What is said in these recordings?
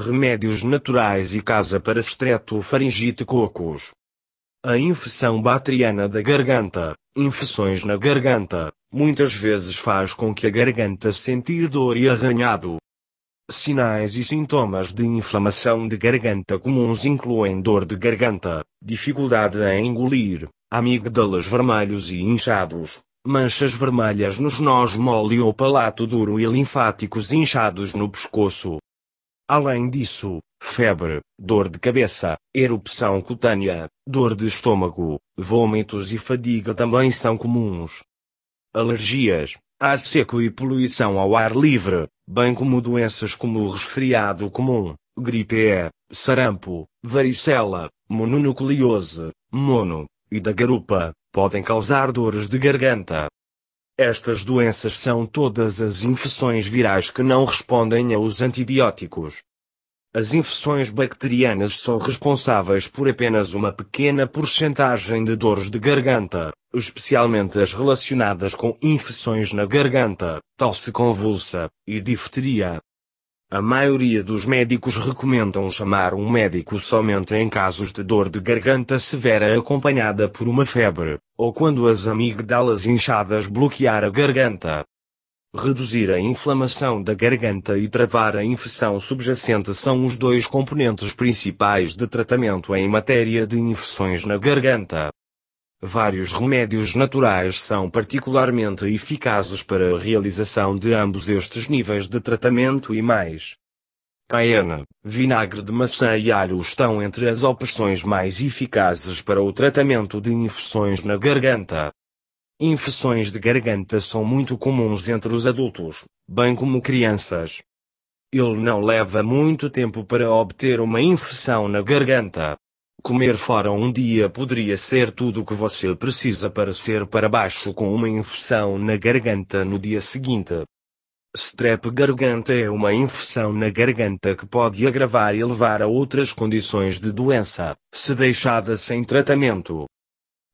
remédios naturais e casa para faringite cocos. A infecção bacteriana da garganta, infecções na garganta, muitas vezes faz com que a garganta sentir dor e arranhado. Sinais e sintomas de inflamação de garganta comuns incluem dor de garganta, dificuldade em engolir, amígdalas vermelhos e inchados, manchas vermelhas nos nós mole ou palato duro e linfáticos inchados no pescoço, Além disso, febre, dor de cabeça, erupção cutânea, dor de estômago, vômitos e fadiga também são comuns. Alergias, ar seco e poluição ao ar livre, bem como doenças como o resfriado comum, gripe E, sarampo, varicela, mononucleose, mono, e da garupa, podem causar dores de garganta, estas doenças são todas as infecções virais que não respondem aos antibióticos. As infecções bacterianas são responsáveis por apenas uma pequena porcentagem de dores de garganta, especialmente as relacionadas com infecções na garganta, tosse convulsa e difteria. A maioria dos médicos recomendam chamar um médico somente em casos de dor de garganta severa acompanhada por uma febre, ou quando as amigdalas inchadas bloquear a garganta. Reduzir a inflamação da garganta e travar a infecção subjacente são os dois componentes principais de tratamento em matéria de infecções na garganta vários remédios naturais são particularmente eficazes para a realização de ambos estes níveis de tratamento e mais. Caiena, vinagre de maçã e alho estão entre as opções mais eficazes para o tratamento de infecções na garganta. Infecções de garganta são muito comuns entre os adultos, bem como crianças. Ele não leva muito tempo para obter uma infecção na garganta. Comer fora um dia poderia ser tudo o que você precisa para ser para baixo com uma infecção na garganta no dia seguinte. Strep garganta é uma infecção na garganta que pode agravar e levar a outras condições de doença, se deixada sem tratamento.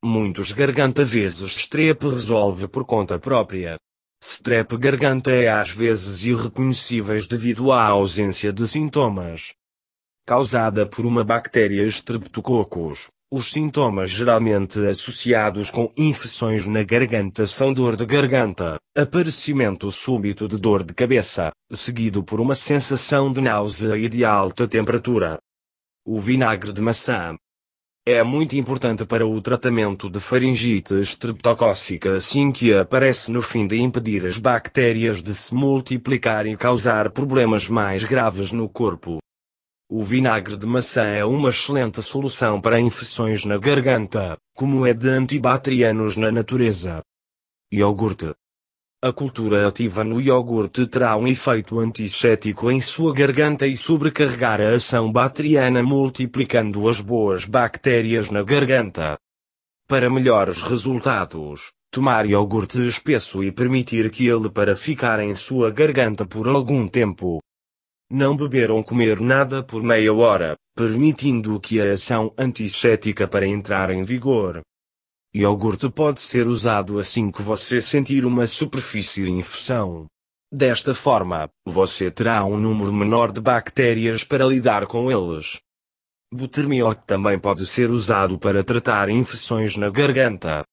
Muitos garganta vezes strep resolve por conta própria. Strep garganta é às vezes irreconhecíveis devido à ausência de sintomas causada por uma bactéria Streptococcus. Os sintomas geralmente associados com infecções na garganta são dor de garganta, aparecimento súbito de dor de cabeça, seguido por uma sensação de náusea e de alta temperatura. O vinagre de maçã é muito importante para o tratamento de faringite streptocócica, assim que aparece no fim de impedir as bactérias de se multiplicar e causar problemas mais graves no corpo. O vinagre de maçã é uma excelente solução para infecções na garganta, como é de antibacterianos na natureza. Iogurte. A cultura ativa no iogurte terá um efeito antisséptico em sua garganta e sobrecarregar a ação bacteriana multiplicando as boas bactérias na garganta. Para melhores resultados, tomar iogurte espesso e permitir que ele para ficar em sua garganta por algum tempo não beberam comer nada por meia hora, permitindo que a ação antisséptica para entrar em vigor. Iogurte pode ser usado assim que você sentir uma superfície de infecção. Desta forma, você terá um número menor de bactérias para lidar com eles. Butermioc também pode ser usado para tratar infecções na garganta.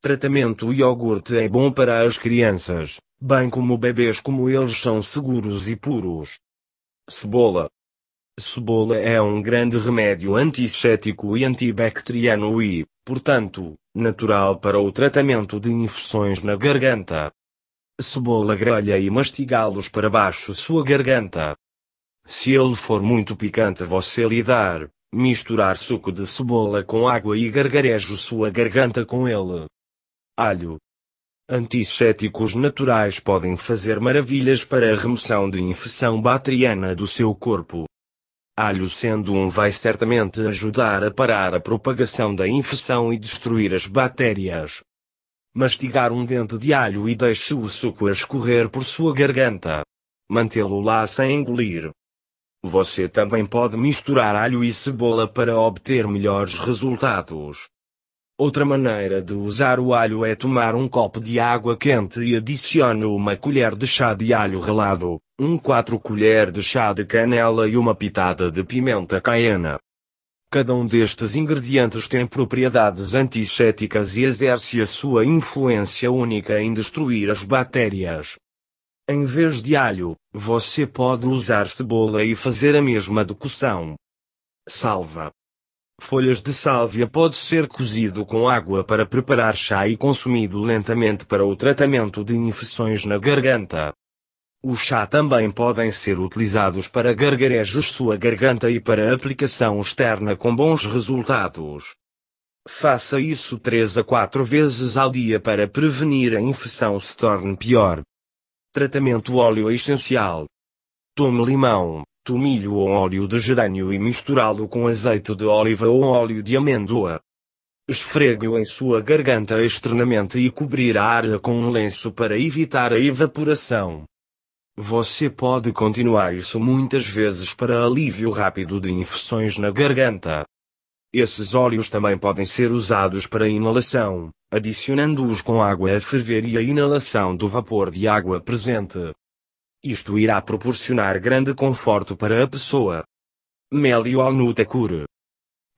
Tratamento iogurte é bom para as crianças, bem como bebês como eles são seguros e puros. Cebola. Cebola é um grande remédio antisséptico e antibacteriano e, portanto, natural para o tratamento de infecções na garganta. Cebola grelha e mastigá-los para baixo sua garganta. Se ele for muito picante você lidar, misturar suco de cebola com água e gargarejo sua garganta com ele. Alho. Antisséticos naturais podem fazer maravilhas para a remoção de infecção bacteriana do seu corpo. Alho sendo um vai certamente ajudar a parar a propagação da infecção e destruir as bactérias. Mastigar um dente de alho e deixe o suco escorrer por sua garganta. Mantê-lo lá sem engolir. Você também pode misturar alho e cebola para obter melhores resultados. Outra maneira de usar o alho é tomar um copo de água quente e adicione uma colher de chá de alho ralado, um 4 colher de chá de canela e uma pitada de pimenta caiena. Cada um destes ingredientes tem propriedades antisséticas e exerce a sua influência única em destruir as bactérias. Em vez de alho, você pode usar cebola e fazer a mesma decoção. Salva. Folhas de sálvia pode ser cozido com água para preparar chá e consumido lentamente para o tratamento de infecções na garganta. O chá também podem ser utilizados para gargarejos sua garganta e para aplicação externa com bons resultados. Faça isso 3 a 4 vezes ao dia para prevenir a infecção se torne pior. Tratamento óleo essencial. Tome limão extrato milho ou óleo de gerânio e misturá-lo com azeite de oliva ou óleo de amêndoa. Esfregue-o em sua garganta externamente e cobrir a área com um lenço para evitar a evaporação. Você pode continuar isso muitas vezes para alívio rápido de infecções na garganta. Esses óleos também podem ser usados para inalação, adicionando-os com água a ferver e a inalação do vapor de água presente. Isto irá proporcionar grande conforto para a pessoa. alnuta cura.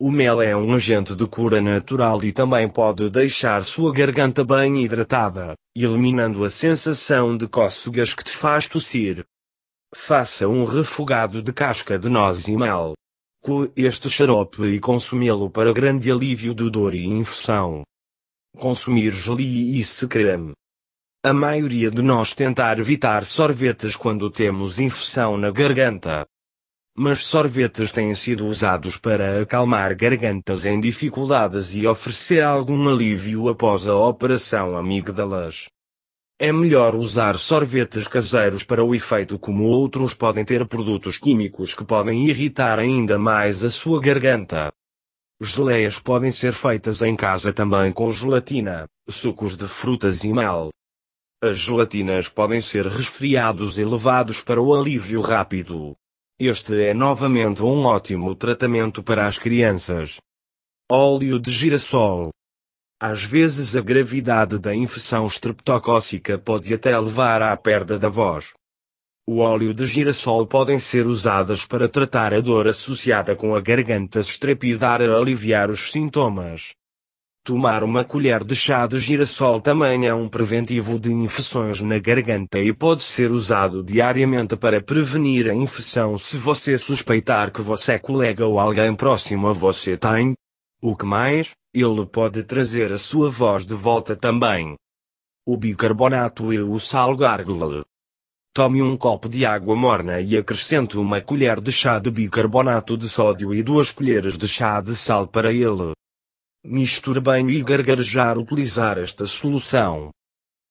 O mel é um agente de cura natural e também pode deixar sua garganta bem hidratada, eliminando a sensação de cócegas que te faz tossir. Faça um refogado de casca de noz e mel. Coe este xarope e consumi-lo para grande alívio do dor e infecção. Consumir e creme. A maioria de nós tentar evitar sorvetes quando temos infecção na garganta. Mas sorvetes têm sido usados para acalmar gargantas em dificuldades e oferecer algum alívio após a operação amígdalas. É melhor usar sorvetes caseiros para o efeito, como outros podem ter produtos químicos que podem irritar ainda mais a sua garganta. Geleias podem ser feitas em casa também com gelatina, sucos de frutas e mel. As gelatinas podem ser resfriados e levados para o alívio rápido. Este é novamente um ótimo tratamento para as crianças. Óleo de girassol. Às vezes a gravidade da infecção estreptocócica pode até levar à perda da voz. O óleo de girassol podem ser usadas para tratar a dor associada com a garganta estrepidar a aliviar os sintomas. Tomar uma colher de chá de girassol também é um preventivo de infecções na garganta e pode ser usado diariamente para prevenir a infecção se você suspeitar que você é colega ou alguém próximo a você tem. O que mais, ele pode trazer a sua voz de volta também. O bicarbonato e o sal gargle. Tome um copo de água morna e acrescente uma colher de chá de bicarbonato de sódio e duas colheres de chá de sal para ele misture bem e gargarejar utilizar esta solução.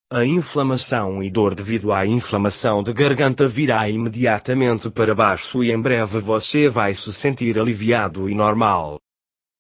A inflamação e dor devido à inflamação de garganta virá imediatamente para baixo e em breve você vai se sentir aliviado e normal.